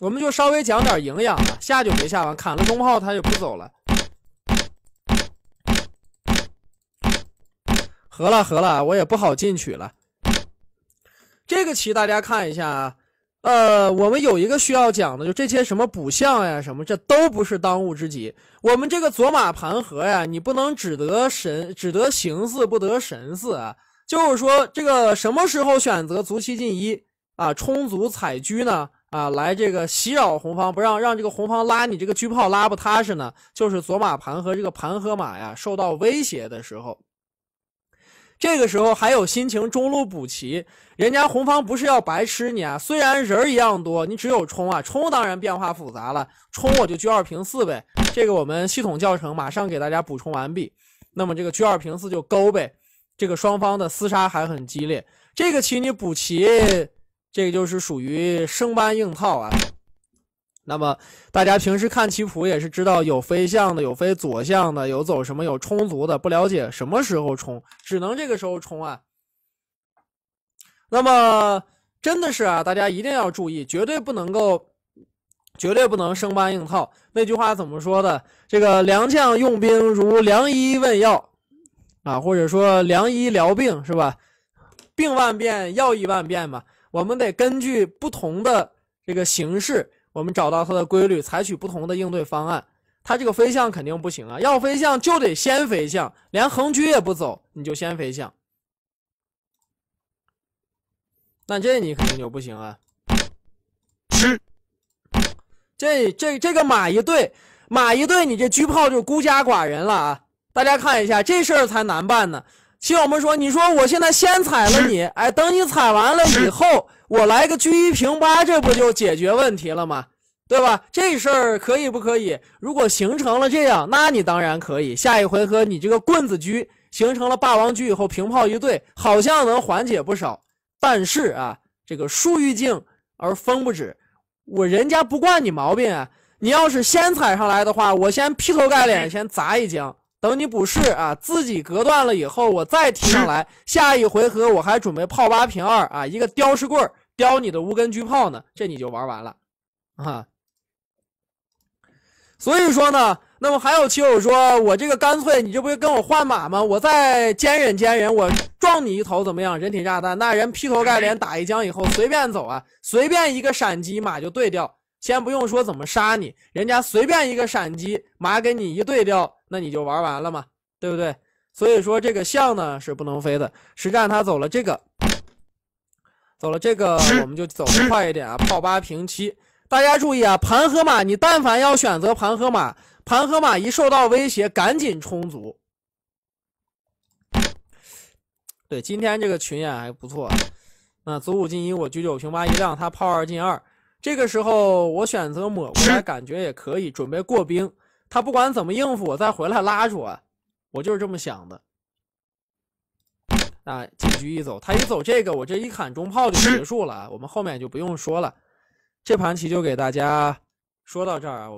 我们就稍微讲点营养啊，下就没下完，砍了中炮他就不走了。合了合了，我也不好进取了。这个棋大家看一下啊，呃，我们有一个需要讲的，就这些什么补象呀什么，这都不是当务之急。我们这个左马盘河呀，你不能只得神，只得形似不得神似啊。就是说，这个什么时候选择卒七进一啊，充足采车呢？啊，来这个袭扰红方，不让让这个红方拉你这个车炮拉不踏实呢，就是左马盘和这个盘和马呀受到威胁的时候，这个时候还有心情中路补棋，人家红方不是要白吃你啊？虽然人儿一样多，你只有冲啊，冲当然变化复杂了，冲我就车二平四呗。这个我们系统教程马上给大家补充完毕，那么这个车二平四就勾呗。这个双方的厮杀还很激烈，这个棋你补齐。这个就是属于生搬硬套啊。那么大家平时看棋谱也是知道有飞象的，有飞左象的，有走什么，有充足的不了解什么时候冲，只能这个时候冲啊。那么真的是啊，大家一定要注意，绝对不能够，绝对不能生搬硬套。那句话怎么说的？这个良将用兵如良医问药啊，或者说良医疗病是吧？病万变，药一万变嘛。我们得根据不同的这个形式，我们找到它的规律，采取不同的应对方案。它这个飞象肯定不行啊，要飞象就得先飞象，连横车也不走，你就先飞象。那这你肯定就不行啊。吃，这这这个马一对，马一对，你这车炮就孤家寡人了啊！大家看一下，这事儿才难办呢。亲友们说，你说我现在先踩了你，哎，等你踩完了以后，我来个车一平八，这不就解决问题了吗？对吧？这事儿可以不可以？如果形成了这样，那你当然可以。下一回合你这个棍子车形成了霸王车以后平炮一对，好像能缓解不少。但是啊，这个树欲静而风不止，我人家不惯你毛病啊。你要是先踩上来的话，我先劈头盖脸先砸一枪。等你补士啊，自己隔断了以后，我再提上来。下一回合我还准备炮八平二啊，一个雕尸棍雕你的无根居炮呢，这你就玩完了，啊。所以说呢，那么还有棋友说，我这个干脆你这不是跟我换马吗？我再坚忍坚忍，我撞你一头怎么样？人体炸弹，那人劈头盖脸打一枪以后随便走啊，随便一个闪击马就对掉。先不用说怎么杀你，人家随便一个闪击，马给你一对掉，那你就玩完了嘛，对不对？所以说这个象呢是不能飞的。实战他走了这个，走了这个，我们就走快一点啊，炮八平七。大家注意啊，盘河马，你但凡要选择盘河马，盘河马一受到威胁，赶紧充足。对，今天这个群演还不错啊，那卒五进一，我车九平八一亮，他炮二进二。这个时候我选择抹过来，感觉也可以准备过兵。他不管怎么应付，我再回来拉住我，我就是这么想的。啊，进局一走，他一走这个，我这一砍中炮就结束了。我们后面就不用说了，这盘棋就给大家说到这儿啊。